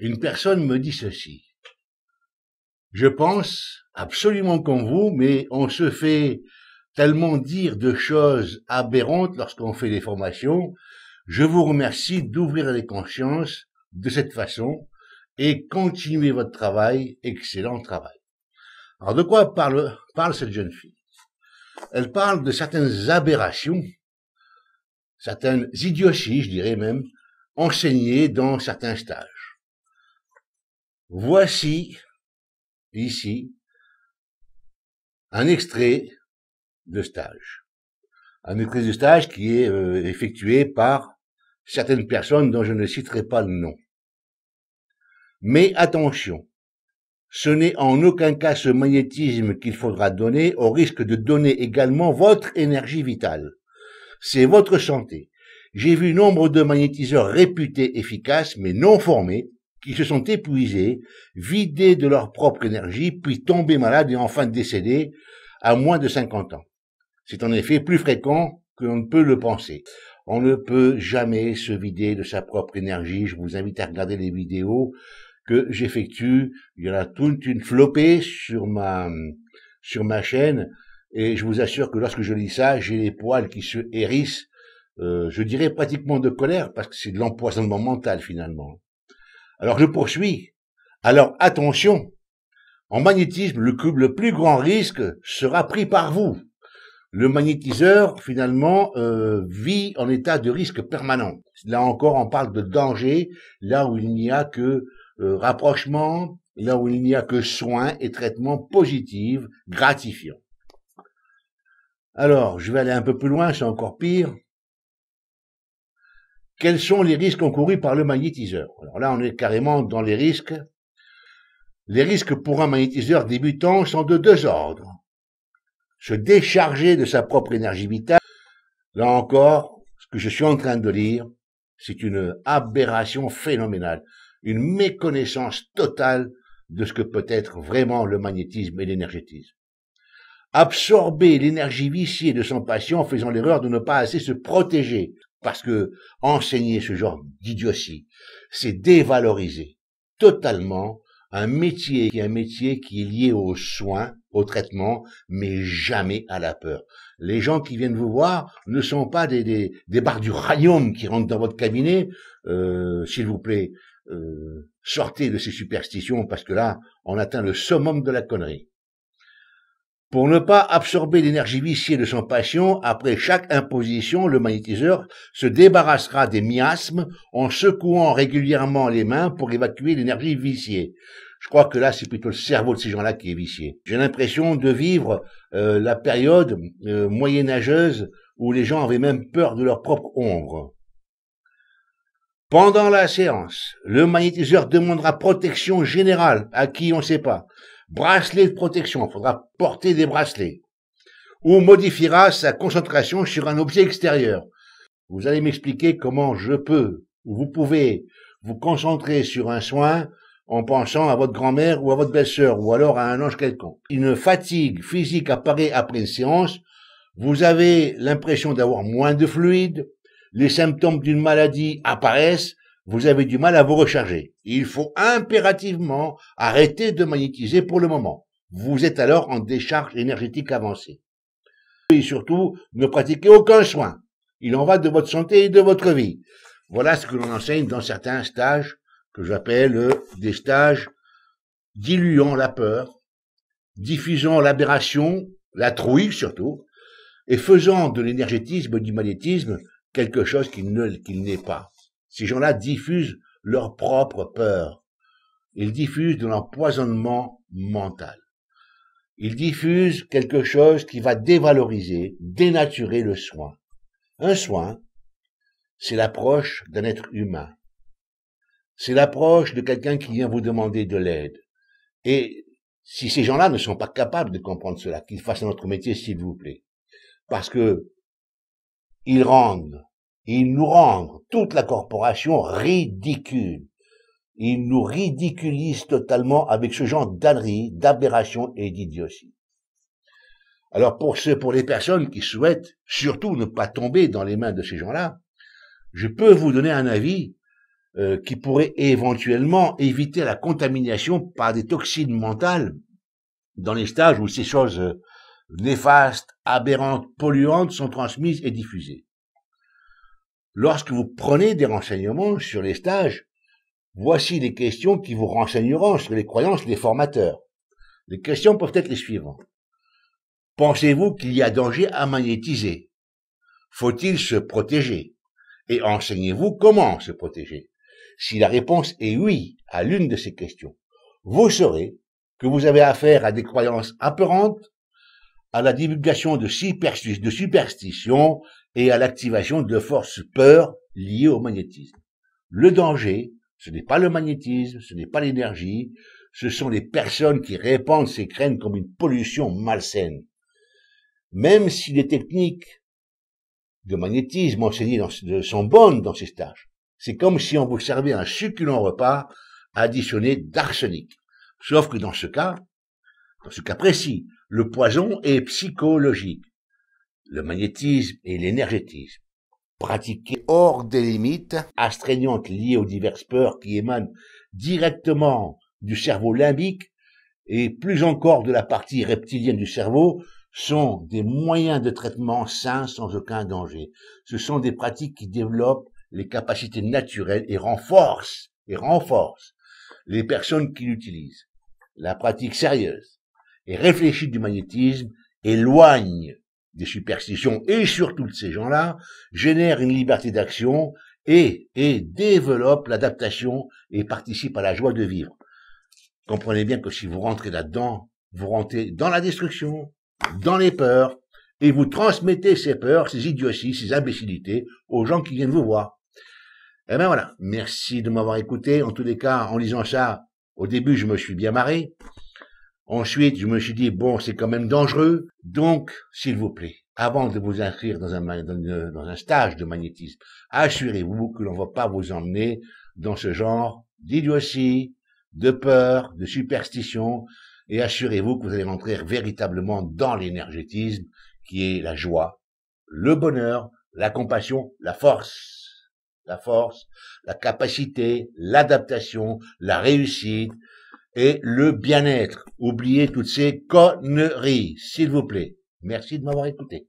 Une personne me dit ceci. Je pense absolument comme vous, mais on se fait tellement dire de choses aberrantes lorsqu'on fait des formations. Je vous remercie d'ouvrir les consciences de cette façon et continuez votre travail, excellent travail. Alors de quoi parle, parle cette jeune fille Elle parle de certaines aberrations, certaines idioties, je dirais même, enseignées dans certains stages. Voici, ici, un extrait de stage. Un extrait de stage qui est euh, effectué par certaines personnes dont je ne citerai pas le nom. Mais attention, ce n'est en aucun cas ce magnétisme qu'il faudra donner au risque de donner également votre énergie vitale. C'est votre santé. J'ai vu nombre de magnétiseurs réputés efficaces mais non formés qui se sont épuisés, vidés de leur propre énergie, puis tombés malades et enfin décédés à moins de 50 ans. C'est en effet plus fréquent que l'on ne peut le penser. On ne peut jamais se vider de sa propre énergie. Je vous invite à regarder les vidéos que j'effectue. Il y en a toute une flopée sur ma, sur ma chaîne. Et je vous assure que lorsque je lis ça, j'ai les poils qui se hérissent, euh, je dirais pratiquement de colère, parce que c'est de l'empoisonnement mental finalement. Alors je poursuis. Alors attention, en magnétisme, le, le plus grand risque sera pris par vous. Le magnétiseur, finalement, euh, vit en état de risque permanent. Là encore, on parle de danger, là où il n'y a que rapprochement là où il n'y a que soins et traitements positifs, gratifiants. Alors, je vais aller un peu plus loin, c'est encore pire. Quels sont les risques encourus par le magnétiseur Alors là, on est carrément dans les risques. Les risques pour un magnétiseur débutant sont de deux ordres. Se décharger de sa propre énergie vitale. Là encore, ce que je suis en train de lire, c'est une aberration phénoménale une méconnaissance totale de ce que peut être vraiment le magnétisme et l'énergétisme. Absorber l'énergie viciée de son patient en faisant l'erreur de ne pas assez se protéger, parce que enseigner ce genre d'idiotie, c'est dévaloriser totalement un métier qui est un métier qui est lié aux soins, au traitement, mais jamais à la peur. Les gens qui viennent vous voir ne sont pas des, barres du rayon qui rentrent dans votre cabinet, euh, s'il vous plaît. Euh, sortez de ces superstitions parce que là, on atteint le summum de la connerie. Pour ne pas absorber l'énergie viciée de son patient, après chaque imposition, le magnétiseur se débarrassera des miasmes en secouant régulièrement les mains pour évacuer l'énergie viciée. Je crois que là, c'est plutôt le cerveau de ces gens-là qui est vicié. J'ai l'impression de vivre euh, la période euh, moyenâgeuse où les gens avaient même peur de leur propre ombre. Pendant la séance, le magnétiseur demandera protection générale à qui on ne sait pas. Bracelet de protection, il faudra porter des bracelets. Ou modifiera sa concentration sur un objet extérieur. Vous allez m'expliquer comment je peux, ou vous pouvez, vous concentrer sur un soin en pensant à votre grand-mère ou à votre belle-sœur, ou alors à un ange quelconque. Une fatigue physique apparaît après une séance. Vous avez l'impression d'avoir moins de fluide, les symptômes d'une maladie apparaissent, vous avez du mal à vous recharger. Il faut impérativement arrêter de magnétiser pour le moment. Vous êtes alors en décharge énergétique avancée. Et surtout, ne pratiquez aucun soin. Il en va de votre santé et de votre vie. Voilà ce que l'on enseigne dans certains stages que j'appelle euh, des stages diluant la peur, diffusant l'aberration, la trouille surtout, et faisant de l'énergétisme, du magnétisme, quelque chose qu'il n'est pas. Ces gens-là diffusent leur propre peur. Ils diffusent de l'empoisonnement mental. Ils diffusent quelque chose qui va dévaloriser, dénaturer le soin. Un soin, c'est l'approche d'un être humain. C'est l'approche de quelqu'un qui vient vous demander de l'aide. Et si ces gens-là ne sont pas capables de comprendre cela, qu'ils fassent notre métier, s'il vous plaît. Parce que ils rendent, ils nous rendent toute la corporation ridicule. Ils nous ridiculisent totalement avec ce genre d'ânerie, d'aberration et d'idiotie. Alors pour ceux, pour les personnes qui souhaitent surtout ne pas tomber dans les mains de ces gens-là, je peux vous donner un avis euh, qui pourrait éventuellement éviter la contamination par des toxines mentales dans les stages où ces choses euh, néfastes, aberrantes, polluantes sont transmises et diffusées. Lorsque vous prenez des renseignements sur les stages, voici les questions qui vous renseigneront sur les croyances des formateurs. Les questions peuvent être les suivantes. Pensez-vous qu'il y a danger à magnétiser Faut-il se protéger Et enseignez-vous comment se protéger Si la réponse est oui à l'une de ces questions, vous saurez que vous avez affaire à des croyances apparentes à la divulgation de, superstitions et à l'activation de forces peurs liées au magnétisme. Le danger, ce n'est pas le magnétisme, ce n'est pas l'énergie, ce sont les personnes qui répandent ces craintes comme une pollution malsaine. Même si les techniques de magnétisme enseignées sont bonnes dans ces stages, c'est comme si on vous servait un succulent repas additionné d'arsenic. Sauf que dans ce cas, dans ce cas précis, le poison est psychologique. Le magnétisme et l'énergétisme, pratiqués hors des limites astreignantes liées aux diverses peurs qui émanent directement du cerveau limbique et plus encore de la partie reptilienne du cerveau, sont des moyens de traitement sains sans aucun danger. Ce sont des pratiques qui développent les capacités naturelles et renforcent, et renforcent les personnes qui l'utilisent. La pratique sérieuse et réfléchit du magnétisme, éloigne des superstitions et surtout de ces gens-là, génère une liberté d'action et, et développe l'adaptation et participe à la joie de vivre. Comprenez bien que si vous rentrez là-dedans, vous rentrez dans la destruction, dans les peurs, et vous transmettez ces peurs, ces idioties, ces imbécilités aux gens qui viennent vous voir. Eh ben voilà, merci de m'avoir écouté. En tous les cas, en lisant ça, au début, je me suis bien marré. Ensuite, je me suis dit, bon, c'est quand même dangereux, donc, s'il vous plaît, avant de vous inscrire dans un, euh, stage de magnétisme, assurez-vous que l'on ne va pas vous emmener dans ce genre d'idiotie, de peur, de superstition, et assurez-vous que vous allez rentrer véritablement dans l'énergétisme, qui est la joie, le bonheur, la compassion, la force, la force, la capacité, l'adaptation, la réussite, et le bien-être. Oubliez toutes ces conneries, s'il vous plaît. Merci de m'avoir écouté.